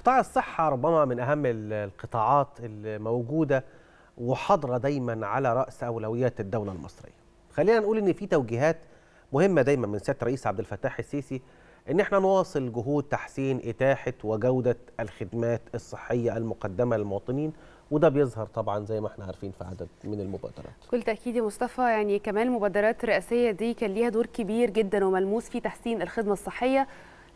قطاع الصحة ربما من أهم القطاعات الموجودة وحاضرة دايما على رأس أولويات الدولة المصرية خلينا نقول إن في توجيهات مهمة دايما من سيادة الرئيس عبد الفتاح السيسي إن احنا نواصل جهود تحسين إتاحة وجودة الخدمات الصحية المقدمة للمواطنين وده بيظهر طبعا زي ما احنا عارفين في عدد من المبادرات كل تاكيد يا مصطفى يعني كمان المبادرات الرئاسيه دي كان ليها دور كبير جدا وملموس في تحسين الخدمه الصحيه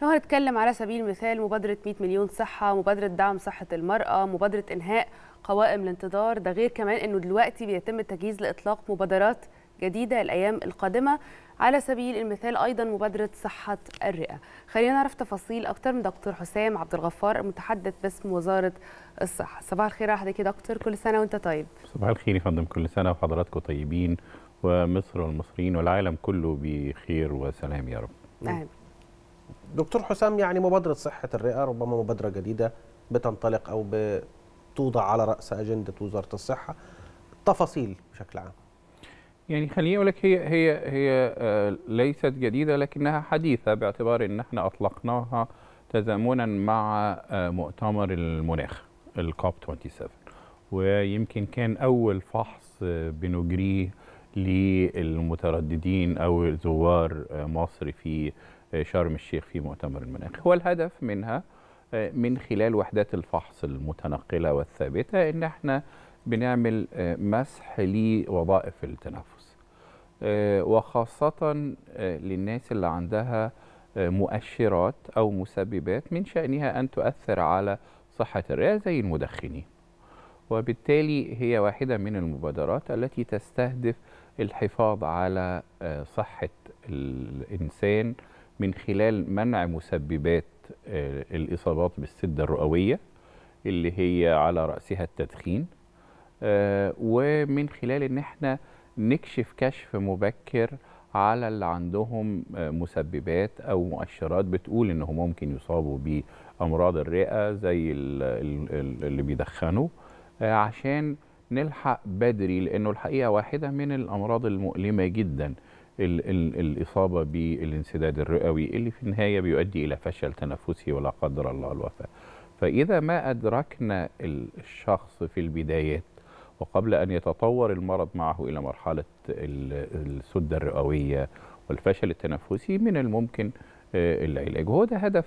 لو هنتكلم على سبيل المثال مبادرة 100 مليون صحة مبادرة دعم صحة المرأة مبادرة إنهاء قوائم الانتظار ده غير كمان أنه دلوقتي بيتم التجهيز لإطلاق مبادرات جديدة الأيام القادمة على سبيل المثال أيضا مبادرة صحة الرئة خلينا نعرف تفاصيل أكتر من دكتور حسام عبد الغفار المتحدث باسم وزارة الصحة صباح الخير على يا دكتور كل سنة وأنت طيب صباح الخير يا فندم كل سنة وحضراتكم طيبين ومصر والمصريين والعالم كله بخير وسلام يا رب آمين دكتور حسام يعني مبادرة صحة الرئة ربما مبادرة جديدة بتنطلق أو بتوضع على رأس أجندة وزارة الصحة تفاصيل بشكل عام يعني خليني أقول لك هي هي هي آه، ليست جديدة لكنها حديثة باعتبار إن احنا أطلقناها تزامنا مع آه، مؤتمر المناخ الكوب 27 ويمكن كان أول فحص آه، بنجريه للمترددين أو زوار مصر في شرم الشيخ في مؤتمر المناخ والهدف منها آه، من خلال وحدات الفحص المتنقلة والثابتة إن احنا بنعمل آه، مسح لوظائف التنفس آه، وخاصة للناس اللي عندها مؤشرات أو مسببات من شأنها أن تؤثر على صحة الرئة زي المدخنين وبالتالي هي واحدة من المبادرات التي تستهدف الحفاظ على صحة الإنسان من خلال منع مسببات آه، الإصابات بالسدة الرئوية اللي هي على رأسها التدخين آه، ومن خلال إن احنا نكشف كشف مبكر على اللي عندهم آه، مسببات أو مؤشرات بتقول انهم ممكن يصابوا بأمراض الرئة زي اللي بيدخنوا عشان نلحق بدري لأنه الحقيقة واحدة من الأمراض المؤلمة جداً ال ال الإصابة بالانسداد الرئوي اللي في النهاية بيؤدي إلى فشل تنفسي ولا قدر الله الوفاة فإذا ما أدركنا الشخص في البدايات وقبل أن يتطور المرض معه إلى مرحلة السدة الرئوية والفشل التنفسي من الممكن آه، العلاج وهو ده هدف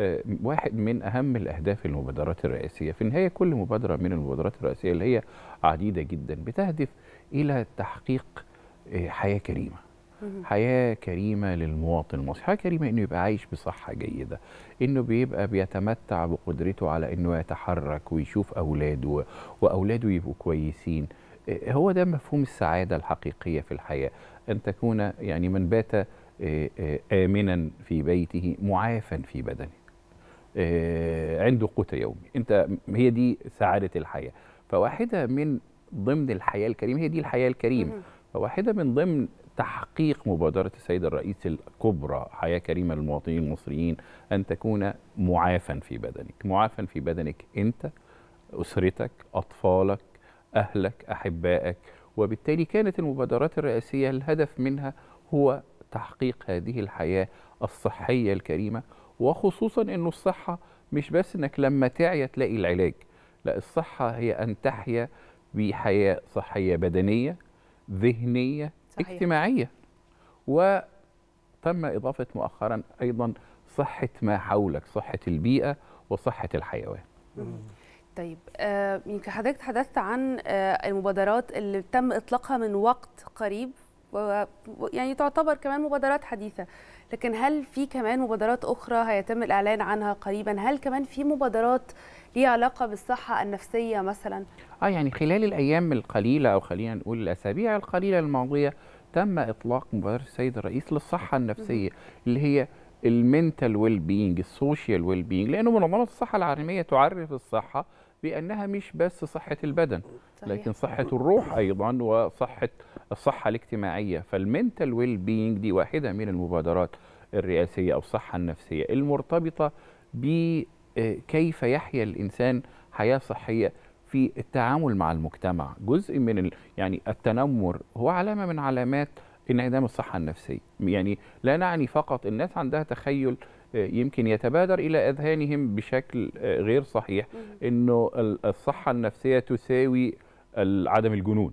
آه، واحد من أهم الأهداف المبادرات الرئاسية في النهاية كل مبادرة من المبادرات الرئاسية اللي هي عديدة جدا بتهدف إلى تحقيق آه، حياة كريمة حياه كريمه للمواطن المصري، حياه كريمه انه يبقى عايش بصحه جيده، انه بيبقى بيتمتع بقدرته على انه يتحرك ويشوف اولاده واولاده يبقوا كويسين. إيه، هو ده مفهوم السعاده الحقيقيه في الحياه، ان تكون يعني من بات إيه، إيه، امنا في بيته معافا في بدنه. عنده قوت يومي، انت هي دي سعاده الحياه. فواحده من ضمن الحياه الكريمه هي دي الحياه الكريمه. فواحده من ضمن تحقيق مبادرة السيد الرئيس الكبرى حياة كريمة للمواطنين المصريين أن تكون معافا في بدنك معافا في بدنك أنت أسرتك أطفالك أهلك أحبائك وبالتالي كانت المبادرات الرئاسية الهدف منها هو تحقيق هذه الحياة الصحية الكريمة وخصوصا أنه الصحة مش بس أنك لما تعي تلاقي العلاج لا الصحة هي أن تحيا بحياة صحية بدنية ذهنية صحيح. اجتماعية وتم إضافة مؤخرا أيضا صحة ما حولك صحة البيئة وصحة الحيوان طيب آه، يمكن حضرتك تحدثت عن آه، المبادرات اللي تم إطلاقها من وقت قريب يعني تعتبر كمان مبادرات حديثة لكن هل في كمان مبادرات أخرى هيتم الإعلان عنها قريبا هل كمان في مبادرات ليها علاقة بالصحة النفسية مثلا؟ آه يعني خلال الأيام القليلة أو خلينا نقول الأسابيع القليلة الماضية تم إطلاق مبادرة السيد الرئيس للصحة النفسية اللي هي المنتال ويل بينج السوشيال ويل بينج لأنه منظمة الصحة العالمية تعرف الصحة بأنها مش بس صحة البدن صحيح. لكن صحة الروح أيضا وصحة الصحة الاجتماعية فالمنتال ويل بينج دي واحدة من المبادرات الرئاسية أو الصحة النفسية المرتبطة بكيف آه، يحيا الإنسان حياة صحية في التعامل مع المجتمع جزء من ال... يعني التنمر هو علامة من علامات انعدام الصحة النفسية يعني لا نعني فقط الناس عندها تخيل آه، يمكن يتبادر إلى أذهانهم بشكل آه، غير صحيح أنه الصحة النفسية تساوي عدم الجنون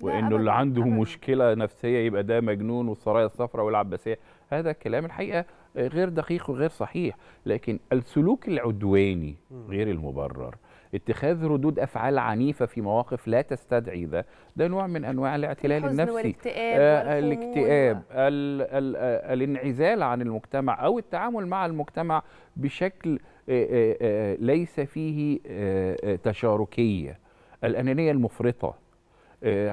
وانه اللي عنده أبداً. مشكله نفسيه يبقى ده مجنون والسرايا الصفراء والعباسيه هذا الكلام الحقيقه غير دقيق وغير صحيح لكن السلوك العدواني غير المبرر اتخاذ ردود افعال عنيفه في مواقف لا تستدعي ده ده نوع من انواع الاعتلال النفسي والاكتئاب آه الاكتئاب الـ الـ الـ آه، الانعزال عن المجتمع او التعامل مع المجتمع بشكل آآ آه، آآ آه، ليس فيه آآ تشاركيه الانانيه المفرطه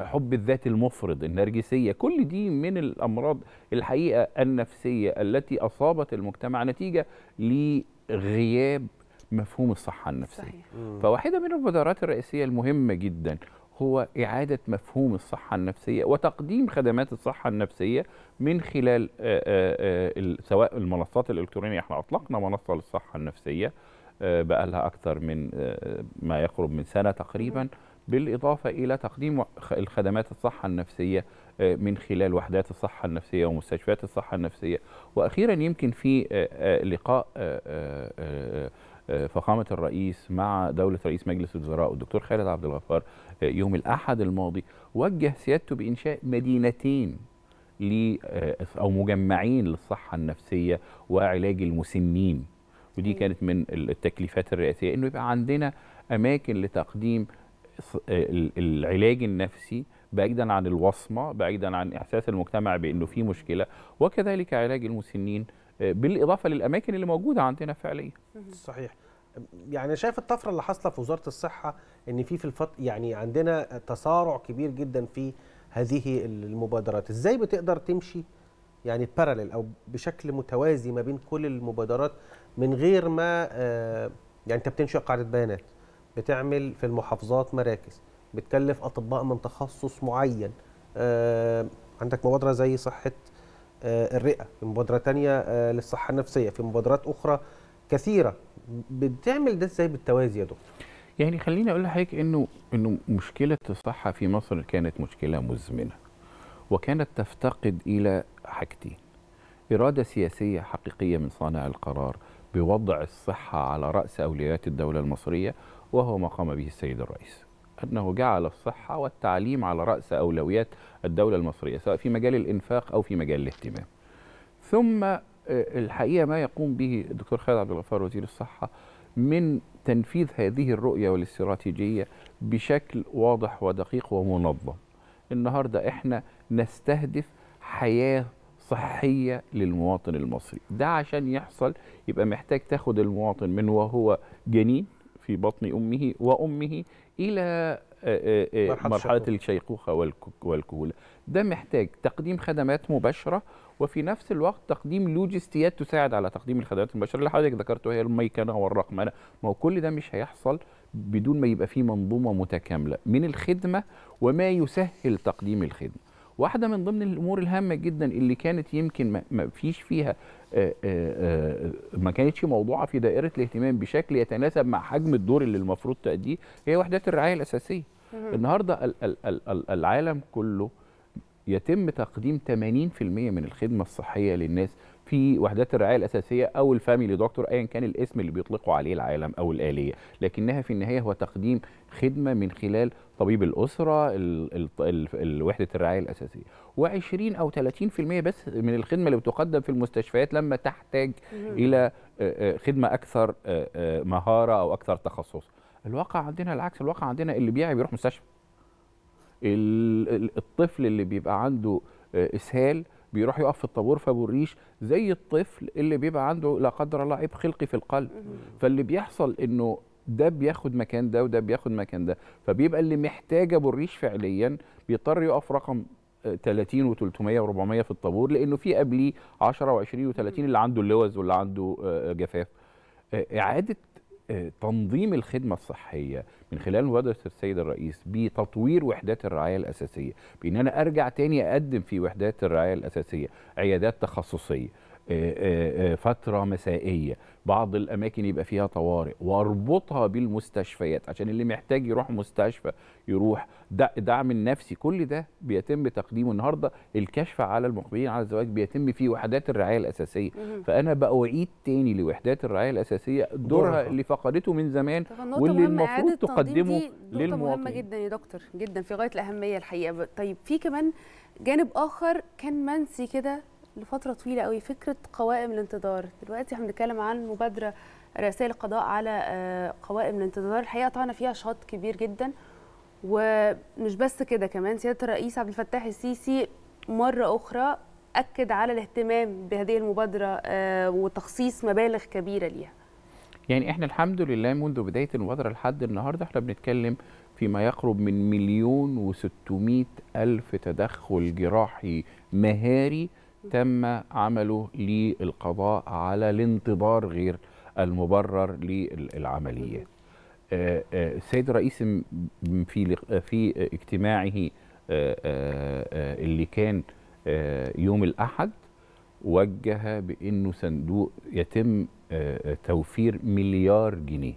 حب الذات المفرط النرجسية كل دي من الأمراض الحقيقة النفسية التي أصابت المجتمع نتيجة لغياب مفهوم الصحة النفسية صحيح. فواحدة من المبادرات الرئيسية المهمة جدا هو إعادة مفهوم الصحة النفسية وتقديم خدمات الصحة النفسية من خلال آه، آه، آه، سواء المنصات الإلكترونية احنا أطلقنا منصة للصحة النفسية بقى لها أكثر من ما يقرب من سنة تقريباً بالإضافة إلى تقديم الخدمات الصحة النفسية آه، من خلال وحدات الصحة النفسية ومستشفيات الصحة النفسية وأخيرا يمكن في آه، آه، لقاء فخامة الرئيس مع دولة رئيس مجلس الوزراء والدكتور خالد عبد الغفار يوم الأحد الماضي وجه سيادته بإنشاء مدينتين أو مجمعين للصحة النفسية وعلاج المسنين ودي كانت من التكليفات الرئاسية إنه يبقى عندنا أماكن لتقديم العلاج النفسي بعيدا عن الوصمه بعيدا عن احساس المجتمع بانه في مشكله وكذلك علاج المسنين آه، بالاضافه للاماكن اللي موجوده عندنا فعليا صحيح يعني شايف الطفره اللي حاصله في وزاره الصحه ان في في الفط يعني عندنا تسارع كبير جدا في هذه المبادرات ازاي بتقدر تمشي يعني بارلل او بشكل متوازي ما بين كل المبادرات من غير ما آه، يعني انت بتنشئ قاعده بيانات بتعمل في المحافظات مراكز بتكلف اطباء من تخصص معين آه عندك مبادره زي صحه آه الرئه في مبادره تانية آه للصحه النفسيه في مبادرات اخرى كثيره بتعمل ده ازاي بالتوازي يا دكتور يعني خليني اقول لحضرتك انه انه مشكله الصحه في مصر كانت مشكله مزمنه وكانت تفتقد الى حاجتين اراده سياسيه حقيقيه من صانع القرار بوضع الصحه على راس اولويات الدوله المصريه وهو ما قام به السيد الرئيس أنه جعل الصحة والتعليم على رأس أولويات الدولة المصرية سواء في مجال الإنفاق أو في مجال الاهتمام ثم آه، الحقيقة ما يقوم به الدكتور خالد عبد الغفار وزير الصحة من تنفيذ هذه الرؤية والاستراتيجية بشكل واضح ودقيق ومنظم النهاردة إحنا نستهدف حياة صحية للمواطن المصري ده عشان يحصل يبقى محتاج تاخد المواطن من وهو جنين في بطن أمه وأمه إلى آه، آه، آه، مرحلة, مرحلة الشيخوخة والكهولة ده محتاج تقديم خدمات مباشرة وفي نفس الوقت تقديم لوجستيات تساعد على تقديم الخدمات المباشرة اللي حضرتك ذكرتها هي الميكنة والرقمنة ما هو كل ده مش هيحصل بدون ما يبقى فيه منظومة متكاملة من الخدمة وما يسهل تقديم الخدمة واحده من ضمن الامور الهامه جدا اللي كانت يمكن ما فيش فيها آه، آه، آه، ما كانتش موضوعه في دائره الاهتمام بشكل يتناسب مع حجم الدور اللي المفروض تأديه هي وحدات الرعايه الاساسيه النهارده العالم كله يتم تقديم 80% من الخدمه الصحيه للناس في وحدات الرعايه الاساسيه او الفاميلي دكتور ايا كان الاسم اللي بيطلقوا عليه العالم او الاليه لكنها في النهايه هو تقديم خدمه من خلال طبيب الاسره وحده الرعايه الاساسيه و20 او 30% بس من الخدمه اللي بتقدم في المستشفيات لما تحتاج الى خدمه اكثر مهاره او اكثر تخصص الواقع عندنا العكس الواقع عندنا اللي بيعي بيروح مستشفى الطفل اللي بيبقى عنده اسهال بيروح يقف في الطابور فابو الريش زي الطفل اللي بيبقى عنده لا قدر الله عيب خلقي في القلب فاللي بيحصل انه ده بياخد مكان ده وده بياخد مكان ده فبيبقى اللي محتاج ابو الريش فعليا بيضطر يقف رقم 30 و300 و400 في الطابور لانه في قبليه 10 و20 و30 اللي عنده اللوز واللي عنده آه، جفاف آه، اعاده تنظيم الخدمة الصحية من خلال مبادرة السيد الرئيس بتطوير وحدات الرعاية الأساسية بأن أنا أرجع تاني أقدم في وحدات الرعاية الأساسية عيادات تخصصية آه، آه، آه، فتره مسائيه بعض الاماكن يبقى فيها طوارئ واربطها بالمستشفيات عشان اللي محتاج يروح مستشفى يروح دعم النفسي كل ده بيتم تقديمه النهارده الكشف على المقبلين على الزواج بيتم في وحدات الرعايه الاساسيه فانا بأعيد تاني لوحدات الرعايه الاساسيه دورها اللي فقدته من زمان واللي المفروض تقدمه للمواطن مهمه جدا يا دكتور جدا في غايه الاهميه الحقيقه طيب في كمان جانب اخر كان منسي كده لفتره طويله قوي فكره قوائم الانتظار دلوقتي احنا بنتكلم عن مبادره رئاسيه للقضاء على آه، قوائم الانتظار الحقيقه طعنا فيها شط كبير جدا ومش بس كده كمان سياده الرئيس عبد الفتاح السيسي مره اخرى اكد على الاهتمام بهذه المبادره آه، وتخصيص مبالغ كبيره ليها يعني احنا الحمد لله منذ بدايه المبادره لحد النهارده احنا بنتكلم فيما يقرب من مليون وستمائة ألف تدخل جراحي مهاري تم عمله للقضاء على الانتظار غير المبرر للعمليات السيد آه، آه، الرئيس في آه، في اجتماعه اللي كان يوم الاحد وجه بانه صندوق يتم توفير مليار جنيه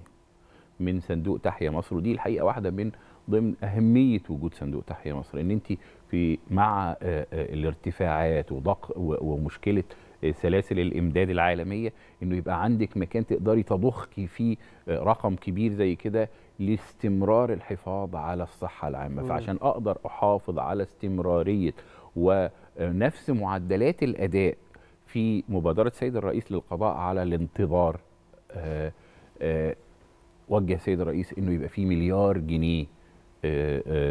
من صندوق تحيا مصر ودي الحقيقه واحده من ضمن اهميه وجود صندوق تحيا مصر ان انت في مع آه، آه، الارتفاعات وضق ومشكله آه، سلاسل الامداد العالميه انه يبقى عندك مكان تقدري تضخي فيه رقم كبير زي كده لاستمرار الحفاظ على الصحه العامه فعشان اقدر احافظ على استمراريه ونفس معدلات الاداء في مبادره سيد الرئيس للقضاء على الانتظار وجه السيد الرئيس انه يبقى في مليار جنيه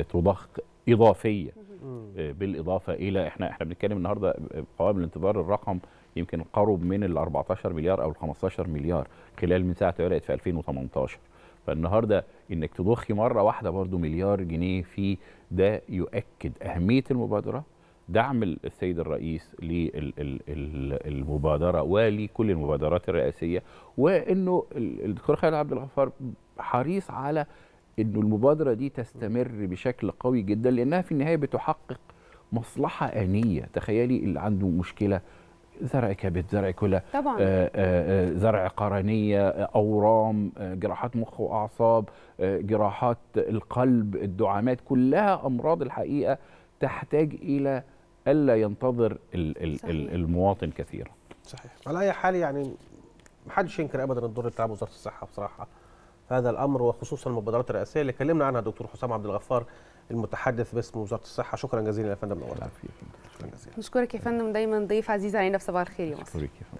تضخ اضافيه آه، بالاضافه الى احنا احنا بنتكلم النهارده آه، قوائم الانتظار الرقم يمكن قرب من ال 14 مليار او ال 15 مليار خلال من ساعه بدات في 2018 فالنهارده انك تضخي مره واحده برضو مليار جنيه في ده يؤكد اهميه المبادره دعم السيد الرئيس للمبادره ولكل المبادرات الرئاسيه وانه الدكتور خالد عبد الغفار حريص على انه المبادره دي تستمر بشكل قوي جدا لانها في النهايه بتحقق مصلحه انيه تخيلي اللي عنده مشكله زرع كبد زرع كلى طبعا آه، آه، آه، زرع قرنيه اورام جراحات مخ واعصاب جراحات القلب الدعامات كلها امراض الحقيقه تحتاج الى الا ينتظر صحيح. المواطن كثيرا صحيح على اي حال يعني محدش ينكر ابدا الدور اللي بتلعبه وزاره الصحه بصراحه هذا الامر وخصوصا المبادرات الرئاسيه اللي كلمنا عنها دكتور حسام عبد الغفار المتحدث باسم وزاره الصحه شكرا جزيلا يا فندم نورتنا شكرا جزيلا نشكرك يا فندم دايما ضيف عزيز علينا في صباح الخير يا مصر